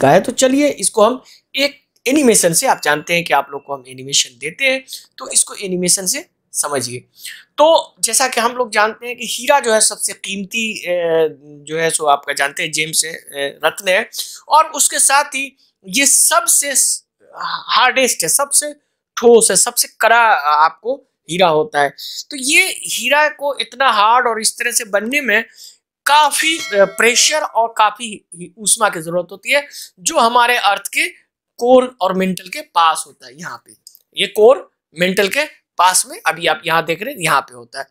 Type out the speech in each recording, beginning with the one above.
का है तो चलिए इसको हम एक एनिमेशन से आप जानते हैं कि आप लोग को हम एनिमेशन देते हैं तो इसको एनिमेशन से समझिए तो जैसा कि हम लोग जानते हैं कि हीरा जो है सबसे कीमती जो है सो आपका जानते हैं जेम्स है रत्न है और उसके साथ ही ये सबसे हार्डेस्ट है सबसे ठोस है सबसे कड़ा आपको हीरा होता है तो ये हीरा को इतना हार्ड और इस तरह से बनने में काफी प्रेशर और काफी ऊष्मा की जरूरत होती है जो हमारे अर्थ के कोर और मेंटल के पास होता है यहाँ पे ये कोर मेंटल के पास में अभी आप यहाँ देख रहे हैं यहाँ पे होता है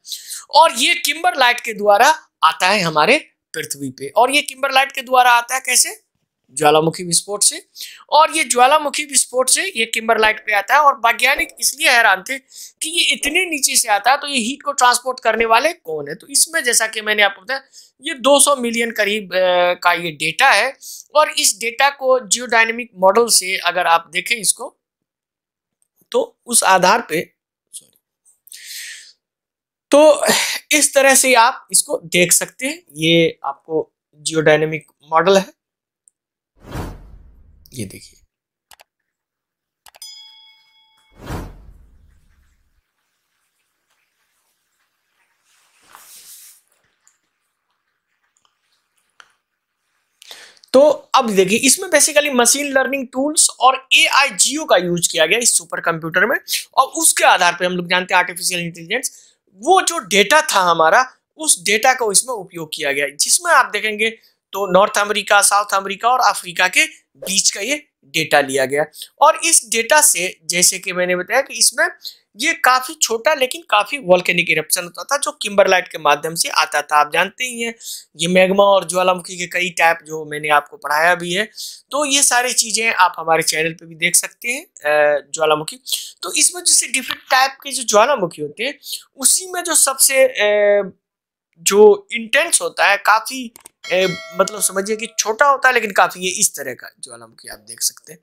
और ये किम्बर लाइट के द्वारा आता है हमारे पृथ्वी पे और ये किम्बर लाइट के द्वारा आता है कैसे ज्वालामुखी विस्फोट से और ये ज्वालामुखी विस्फोट से ये किम्बरलाइट पे आता है और वैज्ञानिक इसलिए हैरान थे कि ये इतने नीचे से आता है तो ये हीट को ट्रांसपोर्ट करने वाले कौन है तो इसमें जैसा कि मैंने आपको बताया ये 200 मिलियन करीब का ये डेटा है और इस डेटा को जियोडाइनमिक मॉडल से अगर आप देखें इसको तो उस आधार पे सॉरी तो इस तरह से आप इसको देख सकते हैं ये आपको जियोडाइनमिक मॉडल है ये देखिए तो अब देखिए इसमें बेसिकली मशीन लर्निंग टूल्स और ए आई जियो का यूज किया गया इस सुपर कंप्यूटर में और उसके आधार पर हम लोग जानते हैं आर्टिफिशियल इंटेलिजेंस वो जो डेटा था हमारा उस डेटा को इसमें उपयोग किया गया जिसमें आप देखेंगे तो नॉर्थ अमेरिका साउथ अमेरिका और अफ्रीका के बीच का ये डेटा लिया गया और इस डेटा से जैसे कि मैंने बताया कि इसमें ये काफ़ी छोटा लेकिन काफ़ी वॉल्केनिक इरप्शन होता था जो किम्बरलाइट के माध्यम से आता था आप जानते ही हैं ये मैग्मा और ज्वालामुखी के कई टाइप जो मैंने आपको पढ़ाया भी है तो ये सारी चीज़ें आप हमारे चैनल पे भी देख सकते हैं ज्वालामुखी तो इसमें जैसे डिफरेंट टाइप के जो ज्वालामुखी होते हैं उसी में जो सबसे जो इंटेंस होता है काफ़ी ए, मतलब समझिए कि छोटा होता है लेकिन काफ़ी ये इस तरह का ज्वालामुखी आप देख सकते हैं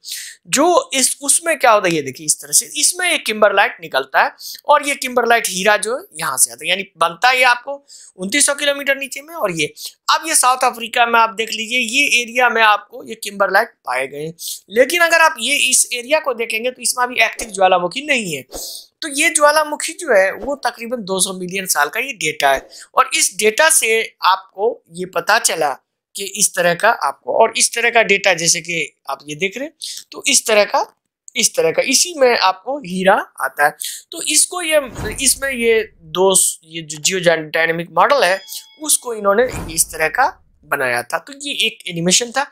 जो इस उसमें क्या होता है ये देखिए इस तरह से इसमें ये लाइट निकलता है और ये किम्बरलाइट हीरा जो है यहाँ से आता है यानी बनता है ये आपको उनतीस किलोमीटर नीचे में और ये अब ये साउथ अफ्रीका में आप देख लीजिए ये एरिया में आपको ये किम्बरलाइट पाए गए लेकिन अगर आप ये इस एरिया को देखेंगे तो इसमें अभी एक्टिव ज्वालामुखी नहीं है तो ये ज्वालामुखी जो है वो तकरीबन 200 मिलियन साल का ये डेटा है और इस डेटा से आपको ये पता चला कि इस तरह का आपको और इस तरह का डेटा जैसे कि आप ये देख रहे हैं तो इस तरह का इस तरह का इसी में आपको हीरा आता है तो इसको ये इसमें ये दो ये जो जियो डायनेमिक मॉडल है उसको इन्होंने इस तरह का बनाया था तो ये एक एनिमेशन था